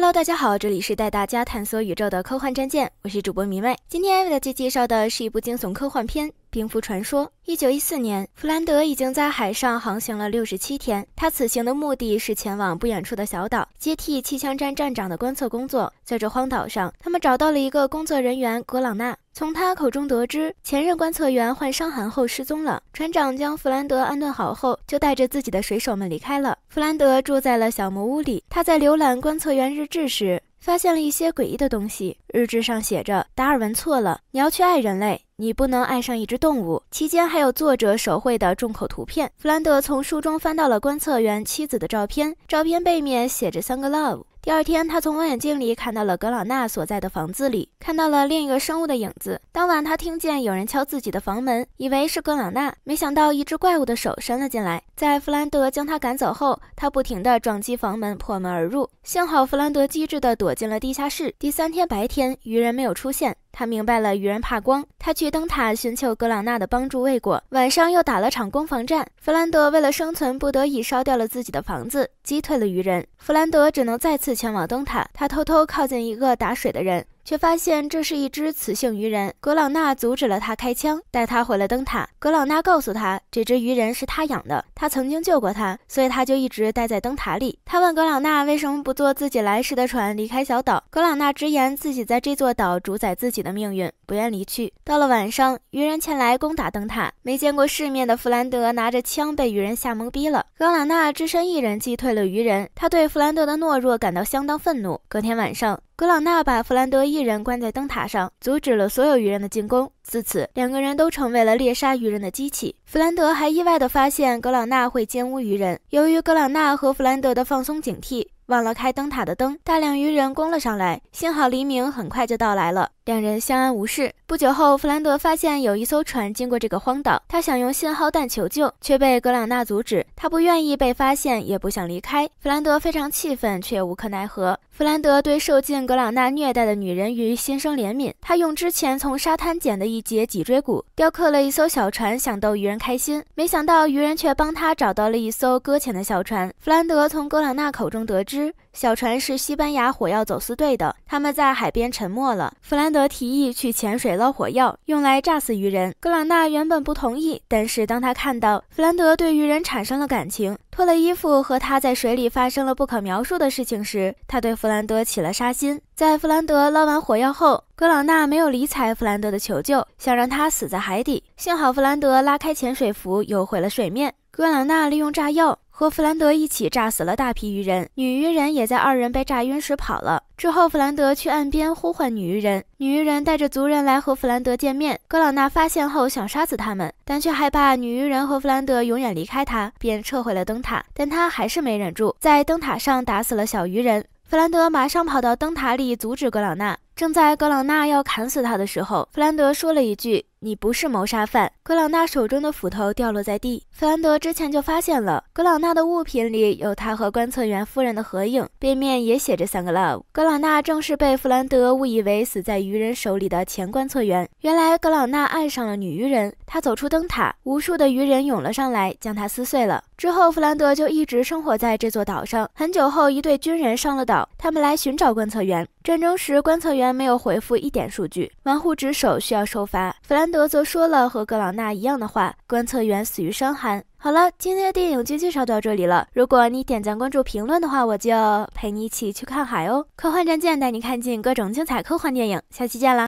Hello，大家好，这里是带大家探索宇宙的科幻战舰，我是主播迷妹。今天为大家介绍的是一部惊悚科幻片。冰夫传说。一九一四年，弗兰德已经在海上航行了六十七天。他此行的目的是前往不远处的小岛，接替气象站站长的观测工作。在这荒岛上，他们找到了一个工作人员格朗纳，从他口中得知，前任观测员患伤寒后失踪了。船长将弗兰德安顿好后，就带着自己的水手们离开了。弗兰德住在了小木屋里。他在浏览观测员日志时。发现了一些诡异的东西，日志上写着“达尔文错了”。你要去爱人类，你不能爱上一只动物。期间还有作者手绘的重口图片。弗兰德从书中翻到了观测员妻子的照片，照片背面写着三个 “love”。第二天，他从望远镜里看到了格朗纳所在的房子里，看到了另一个生物的影子。当晚，他听见有人敲自己的房门，以为是格朗纳，没想到一只怪物的手伸了进来。在弗兰德将他赶走后，他不停地撞击房门，破门而入。幸好弗兰德机智地躲进了地下室。第三天白天，鱼人没有出现。他明白了鱼人怕光，他去灯塔寻求格朗纳的帮助未果，晚上又打了场攻防战。弗兰德为了生存，不得已烧掉了自己的房子，击退了鱼人。弗兰德只能再次前往灯塔，他偷偷靠近一个打水的人。却发现这是一只雌性鱼人，格朗纳阻止了他开枪，带他回了灯塔。格朗纳告诉他，这只鱼人是他养的，他曾经救过他，所以他就一直待在灯塔里。他问格朗纳为什么不坐自己来时的船离开小岛，格朗纳直言自己在这座岛主宰自己的命运，不愿离去。到了晚上，鱼人前来攻打灯塔，没见过世面的弗兰德拿着枪被鱼人吓懵逼了。格朗纳只身一人击退了鱼人，他对弗兰德的懦弱感到相当愤怒。隔天晚上，格朗纳把弗兰德一一人关在灯塔上，阻止了所有鱼人的进攻。自此，两个人都成为了猎杀鱼人的机器。弗兰德还意外地发现格朗纳会奸污鱼人。由于格朗纳和弗兰德的放松警惕，忘了开灯塔的灯，大量鱼人攻了上来。幸好黎明很快就到来了，两人相安无事。不久后，弗兰德发现有一艘船经过这个荒岛，他想用信号弹求救，却被格朗纳阻止。他不愿意被发现，也不想离开。弗兰德非常气愤，却无可奈何。弗兰德对受尽格朗纳虐待的女人鱼心生怜悯，他用之前从沙滩捡的一节脊椎骨雕刻了一艘小船，想逗鱼人开心。没想到鱼人却帮他找到了一艘搁浅的小船。弗兰德从格朗纳口中得知。小船是西班牙火药走私队的，他们在海边沉没了。弗兰德提议去潜水捞火药，用来炸死鱼人。格朗纳原本不同意，但是当他看到弗兰德对鱼人产生了感情，脱了衣服和他在水里发生了不可描述的事情时，他对弗兰德起了杀心。在弗兰德捞完火药后，格朗纳没有理睬弗兰德的求救，想让他死在海底。幸好弗兰德拉开潜水服，游回了水面。格朗纳利用炸药。和弗兰德一起炸死了大批鱼人，女鱼人也在二人被炸晕时跑了。之后，弗兰德去岸边呼唤女鱼人，女鱼人带着族人来和弗兰德见面。格朗纳发现后想杀死他们，但却害怕女鱼人和弗兰德永远离开他，便撤回了灯塔。但他还是没忍住，在灯塔上打死了小鱼人。弗兰德马上跑到灯塔里阻止格朗纳。正在格朗纳要砍死他的时候，弗兰德说了一句。你不是谋杀犯。格朗纳手中的斧头掉落在地。弗兰德之前就发现了格朗纳的物品里有他和观测员夫人的合影，背面也写着三个 love。格朗纳正是被弗兰德误以为死在鱼人手里的前观测员。原来格朗纳爱上了女鱼人，他走出灯塔，无数的鱼人涌了上来，将他撕碎了。之后弗兰德就一直生活在这座岛上。很久后，一队军人上了岛，他们来寻找观测员。战争时，观测员没有回复一点数据，玩忽职守需要受罚。弗兰。德则说了和格朗纳一样的话，观测员死于伤寒。好了，今天的电影就介绍到这里了。如果你点赞、关注、评论的话，我就陪你一起去看海哦。科幻战舰带你看尽各种精彩科幻电影，下期见啦！